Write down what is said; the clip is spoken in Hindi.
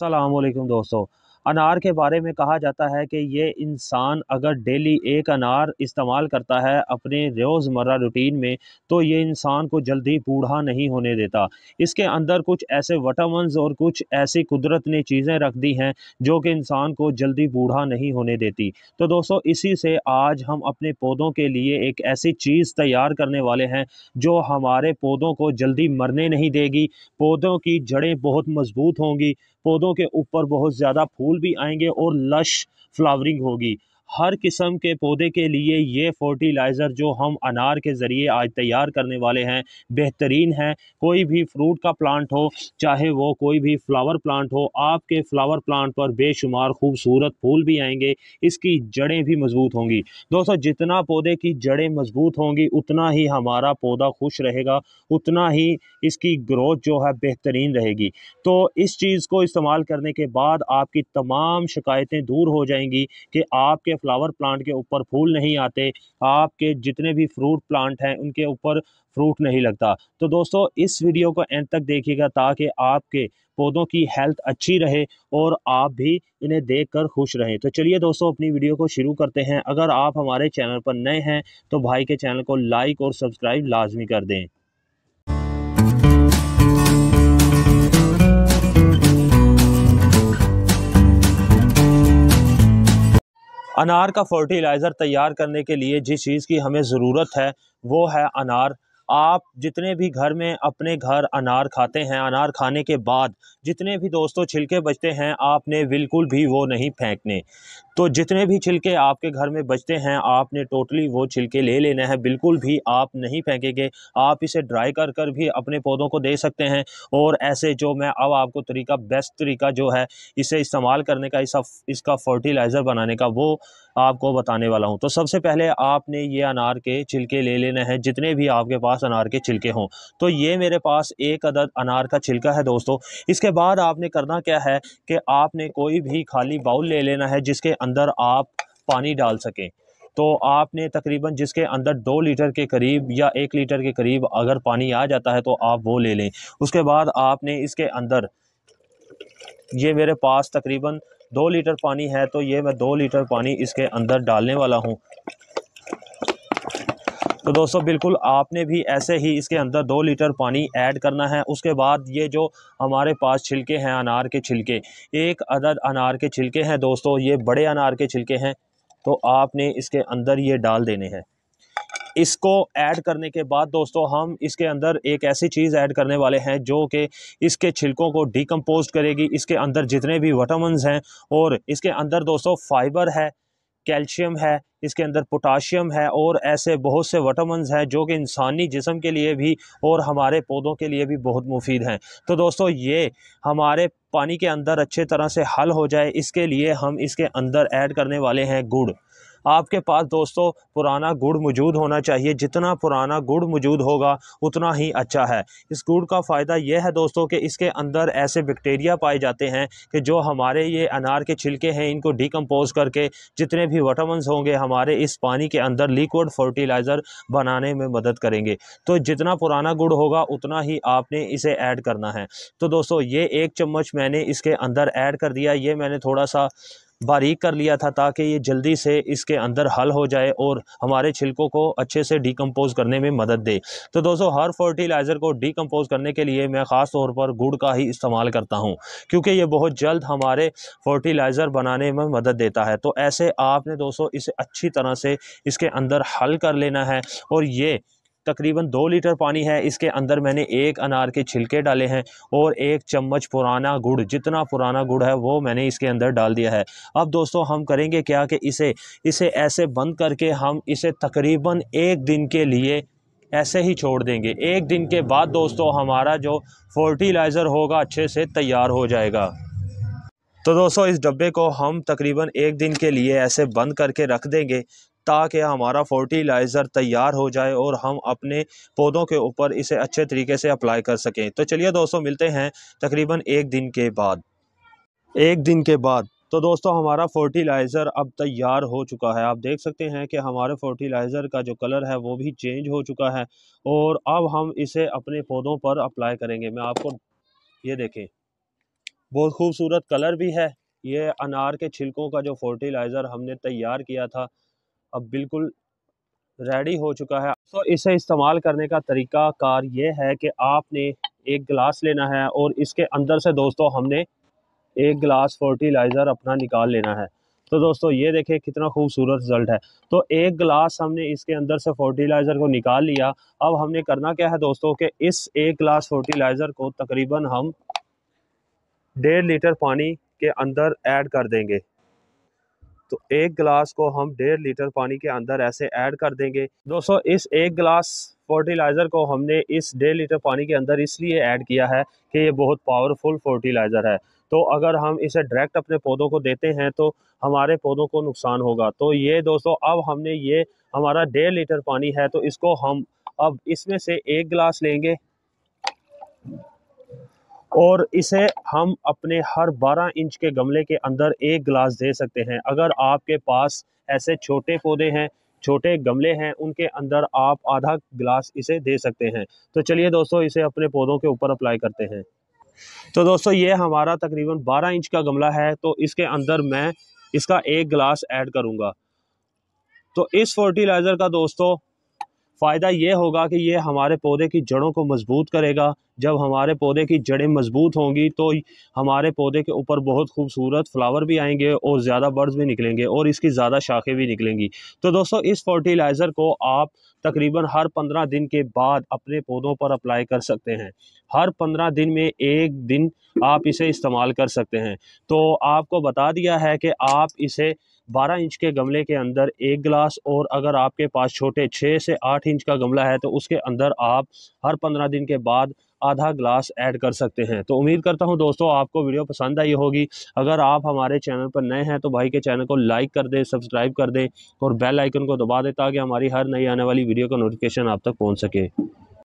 सलामकुम दोस्तों अनार के बारे में कहा जाता है कि ये इंसान अगर डेली एक अनार इस्तेमाल करता है अपने रोज़मर्रा रूटीन में तो ये इंसान को जल्दी बूढ़ा नहीं होने देता इसके अंदर कुछ ऐसे वटामस और कुछ ऐसी कुदरत ने चीज़ें रख दी हैं जो कि इंसान को जल्दी बूढ़ा नहीं होने देती तो दोस्तों इसी से आज हम अपने पौधों के लिए एक ऐसी चीज़ तैयार करने वाले हैं जो हमारे पौधों को जल्दी मरने नहीं देगी पौधों की जड़ें बहुत मज़बूत होंगी पौधों के ऊपर बहुत ज़्यादा फूल फूल भी आएंगे और लश फ्लावरिंग होगी हर किस्म के पौधे के लिए ये फर्टिलाइज़र जो हम अनार के ज़रिए आज तैयार करने वाले हैं बेहतरीन है कोई भी फ्रूट का प्लांट हो चाहे वो कोई भी फ्लावर प्लांट हो आपके फ्लावर प्लांट पर बेशुमार खूबसूरत फूल भी आएंगे इसकी जड़ें भी मज़बूत होंगी दोस्तों जितना पौधे की जड़ें मज़बूत होंगी उतना ही हमारा पौधा खुश रहेगा उतना ही इसकी ग्रोथ जो है बेहतरीन रहेगी तो इस चीज़ को इस्तेमाल करने के बाद आपकी तमाम शिकायतें दूर हो जाएंगी कि आपके आपके फ्लावर प्लांट के ऊपर फूल नहीं आते आपके जितने भी फ्रूट प्लांट हैं उनके ऊपर फ्रूट नहीं लगता तो दोस्तों इस वीडियो को एंड तक देखिएगा ताकि आपके पौधों की हेल्थ अच्छी रहे और आप भी इन्हें देखकर खुश रहें तो चलिए दोस्तों अपनी वीडियो को शुरू करते हैं अगर आप हमारे चैनल पर नए हैं तो भाई के चैनल को लाइक और सब्सक्राइब लाजमी कर दें अनार का फर्टिलाइज़र तैयार करने के लिए जिस चीज़ की हमें ज़रूरत है वो है अनार आप जितने भी घर में अपने घर अनार खाते हैं अनार खाने के बाद जितने भी दोस्तों छिलके बचते हैं आपने बिल्कुल भी वो नहीं फेंकने तो जितने भी छिलके आपके घर में बचते हैं आपने टोटली वो छिलके ले लेने हैं बिल्कुल भी आप नहीं फेंकेंगे आप इसे ड्राई कर कर भी अपने पौधों को दे सकते हैं और ऐसे जो मैं अब आपको तरीका बेस्ट तरीका जो है इसे इस्तेमाल करने का इसका फर्टिलाइज़र बनाने का वो आपको बताने वाला हूँ तो सबसे पहले आपने ये अनार के छिलके ले लेने हैं जितने भी आपके पास अनार के छिलके हों तो ये मेरे पास एक अदद अनार का छिलका है दोस्तों इसके बाद आपने करना क्या है कि आपने कोई भी खाली बाउल ले लेना है जिसके अंदर आप पानी डाल सकें तो आपने तकरीबन जिसके अंदर दो लीटर के करीब या एक लीटर के करीब अगर पानी आ जाता है तो आप वो ले लें उसके बाद आपने इसके अंदर ये मेरे पास तकरीबन दो लीटर पानी है तो ये मैं दो लीटर पानी इसके अंदर डालने वाला हूँ तो दोस्तों बिल्कुल आपने भी ऐसे ही इसके अंदर दो लीटर पानी ऐड करना है उसके बाद ये जो हमारे पास छिलके हैं अनार के छिलके एक अदद अनार के छिलके हैं दोस्तों ये बड़े अनार के छिलके हैं तो आपने इसके अंदर ये डाल देने हैं इसको ऐड करने के बाद दोस्तों हम इसके अंदर एक ऐसी चीज़ ऐड करने वाले हैं जो कि इसके छिलकों को डिकम्पोज करेगी इसके अंदर जितने भी वटामिन हैं और इसके अंदर दोस्तों फाइबर है कैल्शियम है इसके अंदर पोटाशियम है और ऐसे बहुत से वटामिन हैं जो कि इंसानी जिसम के लिए भी और हमारे पौधों के लिए भी बहुत मुफीद हैं तो दोस्तों ये हमारे पानी के अंदर अच्छे तरह से हल हो जाए इसके लिए हम इसके अंदर ऐड करने वाले हैं गुड़ आपके पास दोस्तों पुराना गुड़ मौजूद होना चाहिए जितना पुराना गुड़ मौजूद होगा उतना ही अच्छा है इस गुड़ का फ़ायदा यह है दोस्तों कि इसके अंदर ऐसे बैक्टीरिया पाए जाते हैं कि जो हमारे ये अनार के छिलके हैं इनको डिकम्पोज करके जितने भी वटामिन होंगे हमारे इस पानी के अंदर लिक्विड फर्टिलाइज़र बनाने में मदद करेंगे तो जितना पुराना गुड़ होगा उतना ही आपने इसे ऐड करना है तो दोस्तों ये एक चम्मच मैंने इसके अंदर ऐड कर दिया ये मैंने थोड़ा सा बारीक कर लिया था ताकि ये जल्दी से इसके अंदर हल हो जाए और हमारे छिलकों को अच्छे से डिकम्पोज़ करने में मदद दे तो दोस्तों हर फर्टिलाइज़र को डिकम्पोज़ करने के लिए मैं ख़ास तौर पर गुड़ का ही इस्तेमाल करता हूँ क्योंकि ये बहुत जल्द हमारे फर्टिलाइज़र बनाने में मदद देता है तो ऐसे आपने दोस्तों इसे अच्छी तरह से इसके अंदर हल कर लेना है और ये तकरीबन दो लीटर पानी है इसके अंदर मैंने एक अनार के छिलके डाले हैं और एक चम्मच पुराना गुड़ जितना पुराना गुड़ है वो मैंने इसके अंदर डाल दिया है अब दोस्तों हम करेंगे क्या कि इसे इसे ऐसे बंद करके हम इसे तकरीबन एक दिन के लिए ऐसे ही छोड़ देंगे एक दिन के बाद दोस्तों हमारा जो फर्टिलाइज़र होगा अच्छे से तैयार हो जाएगा तो दोस्तों इस डब्बे को हम तकरीबन एक दिन के लिए ऐसे बंद करके रख देंगे ताकि हमारा फर्टिलाइज़र तैयार हो जाए और हम अपने पौधों के ऊपर इसे अच्छे तरीके से अप्लाई कर सकें तो चलिए दोस्तों मिलते हैं तकरीबन एक दिन के बाद एक दिन के बाद तो दोस्तों हमारा फर्टिलाइज़र अब तैयार हो चुका है आप देख सकते हैं कि हमारे फर्टिलाइज़र का जो कलर है वो भी चेंज हो चुका है और अब हम इसे अपने पौधों पर अप्लाई करेंगे मैं आपको ये देखें बहुत खूबसूरत कलर भी है ये अनार के छिलकों का जो फर्टिलाइज़र हमने तैयार किया था अब बिल्कुल रेडी हो चुका है सो so, इसे इस्तेमाल करने का तरीका कार ये है कि आपने एक गिलास लेना है और इसके अंदर से दोस्तों हमने एक गिलास फर्टिलाइज़र अपना निकाल लेना है तो दोस्तों ये देखें कितना खूबसूरत रिजल्ट है तो एक गिलास हमने इसके अंदर से फर्टिलाइज़र को निकाल लिया अब हमने करना क्या है दोस्तों कि इस एक गिलास फर्टिलाइज़र को तकरीबन हम डेढ़ लीटर पानी के अंदर ऐड कर देंगे तो एक गिलास को हम डेढ़ लीटर पानी के अंदर ऐसे ऐड कर देंगे दोस्तों इस एक गिलास फर्टिलाइज़र को हमने इस डेढ़ लीटर पानी के अंदर इसलिए ऐड किया है कि ये बहुत पावरफुल फर्टिलाइज़र है तो अगर हम इसे डायरेक्ट अपने पौधों को देते हैं तो हमारे पौधों को नुकसान होगा तो ये दोस्तों अब हमने ये हमारा डेढ़ लीटर पानी है तो इसको हम अब इसमें से एक गिलास लेंगे और इसे हम अपने हर 12 इंच के गमले के अंदर एक गिलास दे सकते हैं अगर आपके पास ऐसे छोटे पौधे हैं छोटे गमले हैं उनके अंदर आप आधा गिलास इसे दे सकते हैं तो चलिए दोस्तों इसे अपने पौधों के ऊपर अप्लाई करते हैं तो दोस्तों ये हमारा तकरीबन 12 इंच का गमला है तो इसके अंदर मैं इसका एक गिलास ऐड करूँगा तो इस फर्टिलाइज़र का दोस्तों फ़ायदा ये होगा कि ये हमारे पौधे की जड़ों को मज़बूत करेगा जब हमारे पौधे की जड़ें मज़बूत होंगी तो हमारे पौधे के ऊपर बहुत खूबसूरत फ्लावर भी आएंगे और ज़्यादा बर्ड्स भी निकलेंगे और इसकी ज़्यादा शाखें भी निकलेंगी तो दोस्तों इस फर्टिलाइज़र को आप तकरीबन हर पंद्रह दिन के बाद अपने पौधों पर अप्लाई कर सकते हैं हर पंद्रह दिन में एक दिन आप इसे इस्तेमाल कर सकते हैं तो आपको बता दिया है कि आप इसे 12 इंच के गमले के अंदर एक गिलास और अगर आपके पास छोटे 6 से 8 इंच का गमला है तो उसके अंदर आप हर 15 दिन के बाद आधा ग्लास ऐड कर सकते हैं तो उम्मीद करता हूं दोस्तों आपको वीडियो पसंद आई होगी अगर आप हमारे चैनल पर नए हैं तो भाई के चैनल को लाइक कर दें सब्सक्राइब कर दें और बेल आइकन को दबा दें ताकि हमारी हर नई आने वाली वीडियो का नोटिफिकेशन आप तक पहुँच सके